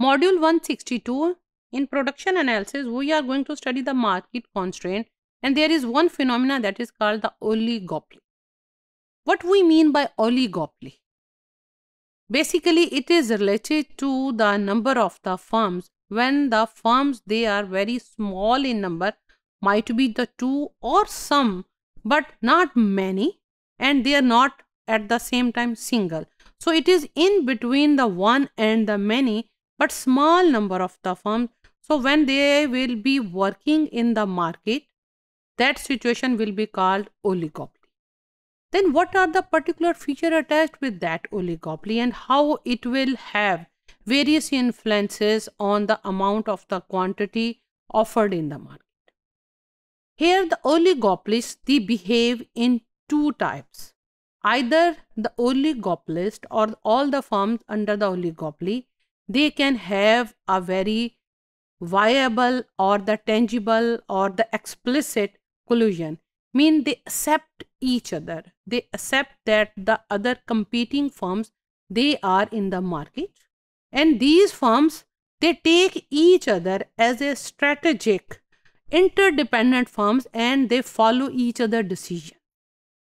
Module 162 in production analysis we are going to study the market constraint and there is one phenomena that is called the oligopoly. What we mean by oligopoly? Basically it is related to the number of the firms when the firms they are very small in number might be the two or some but not many and they are not at the same time single. So it is in between the one and the many but small number of the firms. So when they will be working in the market, that situation will be called oligopoly. Then what are the particular feature attached with that oligopoly and how it will have various influences on the amount of the quantity offered in the market. Here the oligopolists they behave in two types. Either the oligopolist or all the firms under the oligopoly, they can have a very viable or the tangible or the explicit collusion mean they accept each other they accept that the other competing firms they are in the market and these firms they take each other as a strategic interdependent firms and they follow each other decision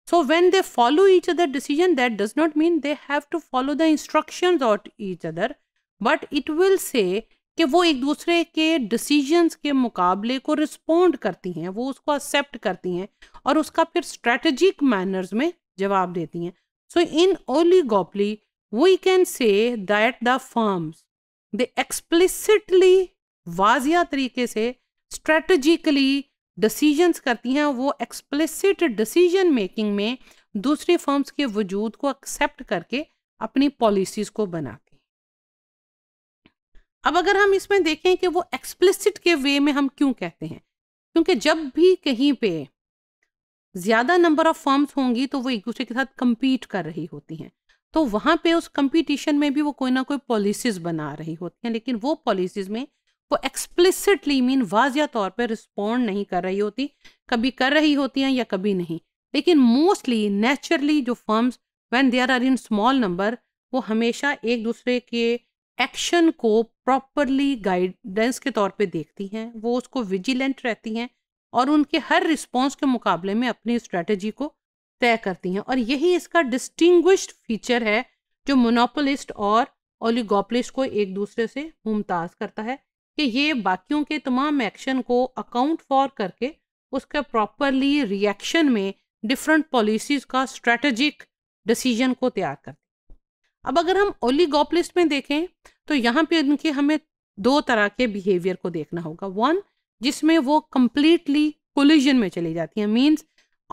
so when they follow each other decision that does not mean they have to follow the instructions of each other but it will say कि वो एक दूसरे के decisions के मुकाबले को respond करती हैं वो उसको एक्सेप्ट करती हैं और उसका फिर स्ट्रेटजिक मैनर्स में जवाब देती हैं so in oligopoly we can say that the firms they explicitly वाजिया तरीके से स्ट्रेटजिकली डिसीजंस करती हैं वो एक्सप्लिसिट डिसीजन मेकिंग में दूसरी फर्म्स के वजूद को एक्सेप्ट करके अपनी पॉलिसीज़ को बनाती अब अगर हम इसमें देखें कि वो एक्सप्लिसिट के वे में हम क्यों कहते हैं क्योंकि जब भी कहीं पे ज़्यादा नंबर ऑफ फर्म्स होंगी तो वो एक दूसरे के साथ कंपीट कर रही होती हैं तो वहाँ पे उस कंपटीशन में भी वो कोई ना कोई पॉलिसीज बना रही होती हैं लेकिन वो पॉलिसीज में वो एक्सप्लिसिटली मीन वाजिया तौर पर रिस्पॉन्ड नहीं कर रही होती कभी कर रही होती हैं या कभी नहीं लेकिन मोस्टली नेचुरली जो firms when there are in small number वो हमेशा एक दूसरे के एक्शन को प्रॉपरली गाइडेंस के तौर पे देखती हैं वो उसको विजिलेंट रहती हैं और उनके हर रिस्पॉन्स के मुकाबले में अपनी स्ट्रेटजी को तय करती हैं और यही इसका डिस्टिंग्विश्ड फीचर है जो मोनोपोलिस्ट और ओलीगोपलिस्ट को एक दूसरे से मुमताज़ करता है कि ये बाकियों के तमाम एक्शन को अकाउंट फॉर करके उसका प्रॉपरली रिएक्शन में डिफरेंट पॉलिसीज़ का स्ट्रेटजिक डिसीजन को तैयार करती अब अगर हम ओलीगोपलिस्ट में देखें तो यहाँ पे इनके हमें दो तरह के बिहेवियर को देखना होगा वन जिसमें वो कम्प्लीटली कोलिजन में चली जाती हैं मीन्स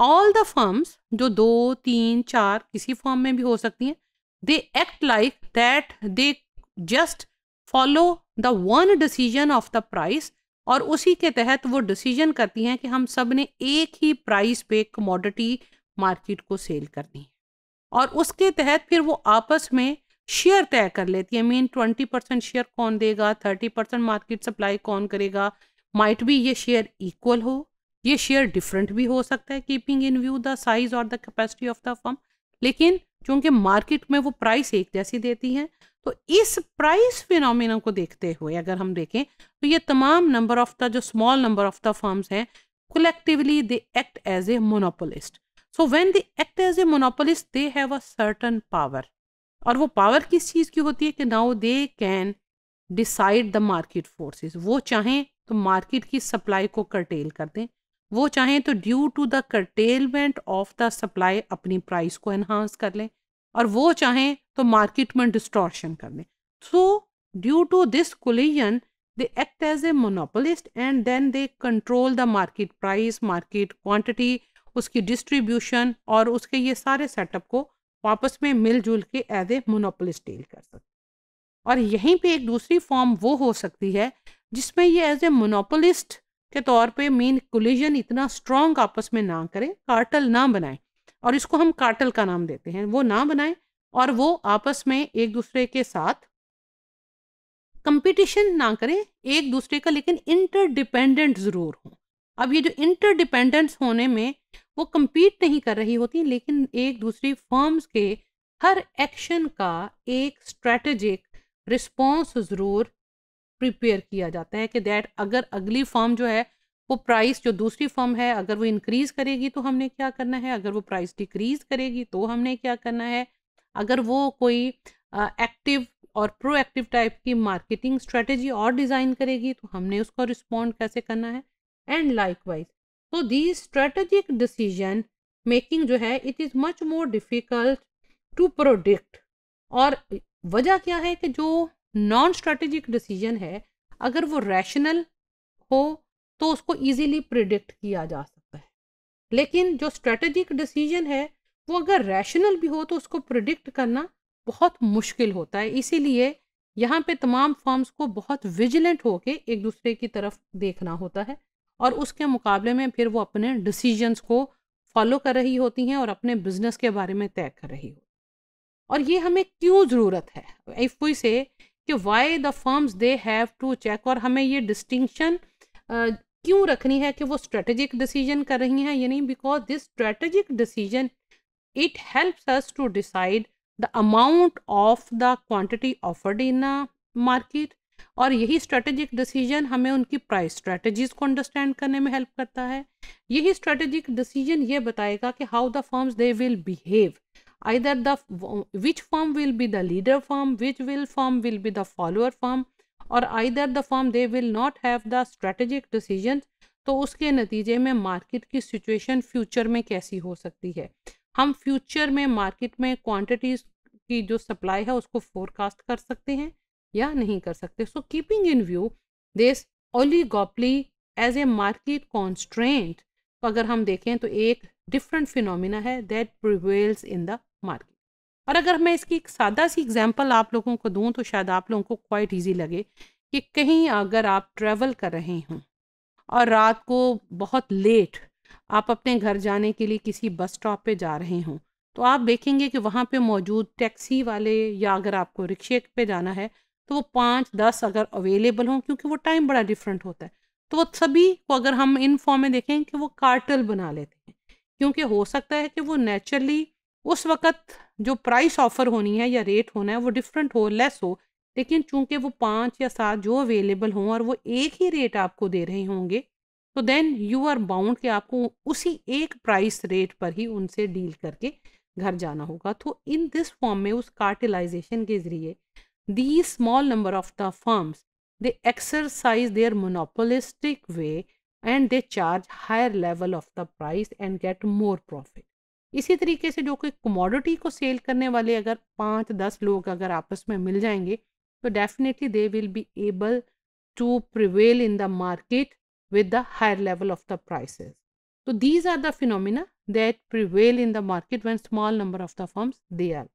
ऑल द फर्म्स जो दो तीन चार किसी फॉर्म में भी हो सकती हैं they act like that they just follow the one decision of the price और उसी के तहत वो डिसीजन करती हैं कि हम सब ने एक ही प्राइस पे कमोडिटी मार्केट को सेल करनी है और उसके तहत फिर वो आपस में शेयर तय कर लेती है मीन ट्वेंटी परसेंट शेयर कौन देगा थर्टी परसेंट मार्केट सप्लाई कौन करेगा माइट भी ये शेयर इक्वल हो ये शेयर डिफरेंट भी हो सकता है keeping in view the size और the capacity of the firm लेकिन चूंकि मार्केट में वो प्राइस एक जैसी देती है तो इस प्राइस फिनोमिन को देखते हुए अगर हम देखें तो ये तमाम नंबर ऑफ द जो small number of the firms हैं collectively they act as a monopolist so when they act as a monopolist they have a certain power और वो पावर किस चीज़ की होती है कि now they can decide the market forces वो चाहें तो मार्केट की सप्लाई को करटेल कर दें वो चाहें तो due to the curtailment of the supply अपनी प्राइस को एनहांस कर लें और वो चाहें तो मार्केट में डिस्टॉर्शन कर लें so due to this collusion they act as a monopolist and then they control the market price market quantity उसकी डिस्ट्रीब्यूशन और उसके ये सारे सेटअप को आपस में मिलजुल के एज ए मोनोपोलिस्ट डील कर सकते और यहीं पे एक दूसरी फॉर्म वो हो सकती है जिसमें ये एज ए मोनोपोलिस्ट के तौर पे मेन कोलिजन इतना स्ट्रॉन्ग आपस में ना करें कार्टल ना बनाएं और इसको हम कार्टल का नाम देते हैं वो ना बनाएं और वो आपस में एक दूसरे के साथ कंपटीशन ना करें एक दूसरे का लेकिन इंटरडिपेंडेंट ज़रूर हों अब ये जो इंटरडिपेंडेंस होने में वो कम्पीट नहीं कर रही होती लेकिन एक दूसरी फर्म्स के हर एक्शन का एक स्ट्रेटेजिक रिस्पॉन्स ज़रूर प्रिपेयर किया जाता है कि दैट अगर अगली फर्म जो है वो प्राइस जो दूसरी फर्म है अगर वो इंक्रीज़ करेगी तो हमने क्या करना है अगर वो प्राइस डिक्रीज़ करेगी तो हमने क्या करना है अगर वो कोई एक्टिव uh, और प्रोएक्टिव टाइप की मार्केटिंग स्ट्रेटजी और डिज़ाइन करेगी तो हमने उसको रिस्पॉन्ड कैसे करना है likewise so the strategic decision making जो है it is much more difficult to predict और वजह क्या है कि जो नॉन स्ट्रेटेजिक डिसीजन है अगर वो रैशनल हो तो उसको ईजीली प्रिडिक्ट किया जा सकता है लेकिन जो स्ट्रेटेजिक डिसीजन है वो अगर रैशनल भी हो तो उसको प्रिडिक्ट करना बहुत मुश्किल होता है इसीलिए यहाँ पे तमाम फॉर्म्स को बहुत विजिलेंट होके एक दूसरे की तरफ देखना होता है और उसके मुकाबले में फिर वो अपने डिसीजंस को फॉलो कर रही होती हैं और अपने बिजनेस के बारे में तय कर रही होती और ये हमें क्यों ज़रूरत है इफ़ कोई से कि why the firms they have to check और हमें ये डिस्टिंक्शन क्यों रखनी है कि वो स्ट्रेटेजिक डिसीजन कर रही हैं यानी because this strategic decision it helps us to decide the amount of the quantity offered in market और यही स्ट्रेटेजिक डिसीजन हमें उनकी प्राइस स्ट्रेटजीज को अंडरस्टैंड करने में हेल्प करता है यही स्ट्रेटेजिक डिसीजन ये बताएगा कि how the firms they will behave either the which firm will be the leader firm which will firm will be the follower firm और either the firm they will not have the strategic decision तो उसके नतीजे में market की situation future में कैसी हो सकती है हम फ्यूचर में मार्केट में क्वांटिटीज़ की जो सप्लाई है उसको फोरकास्ट कर सकते हैं या नहीं कर सकते so keeping in view this oligopoly as a market constraint अगर हम देखें तो एक डिफरेंट फिनोमिना है that prevails in the market और अगर मैं इसकी एक सादा सी एग्जाम्पल आप लोगों को दूँ तो शायद आप लोगों को क्वाइट ईजी लगे कि कहीं अगर आप ट्रैवल कर रहे हों और रात को बहुत लेट आप अपने घर जाने के लिए किसी बस स्टॉप पे जा रहे हों तो आप देखेंगे कि वहाँ पे मौजूद टैक्सी वाले या अगर आपको रिक्शे पे जाना है तो वो पाँच दस अगर अवेलेबल हों क्योंकि वो टाइम बड़ा डिफरेंट होता है तो वो सभी को अगर हम इन फॉर्म में देखें कि वो कार्टल बना लेते हैं क्योंकि हो सकता है कि वो नेचुरली उस वक्त जो प्राइस ऑफर होनी है या रेट होना है वो डिफरेंट हो लेस हो लेकिन चूंकि वो पाँच या सात जो अवेलेबल हों और वो एक ही रेट आपको दे रहे होंगे तो देन यू आर बाउंड कि आपको उसी एक प्राइस रेट पर ही उनसे डील करके घर जाना होगा तो इन दिस फॉर्म में उस कार्टिलाइजेशन के ज़रिए these small number of the firms, they exercise their monopolistic way and they charge higher level of the price and get more profit इसी तरीके से जो कोई कमोडिटी को सेल करने वाले अगर पाँच दस लोग अगर आपस में मिल जाएंगे तो definitely they will be able to prevail in the market with the higher level of the prices तो these are the phenomena that prevail in the market when small number of the firms they are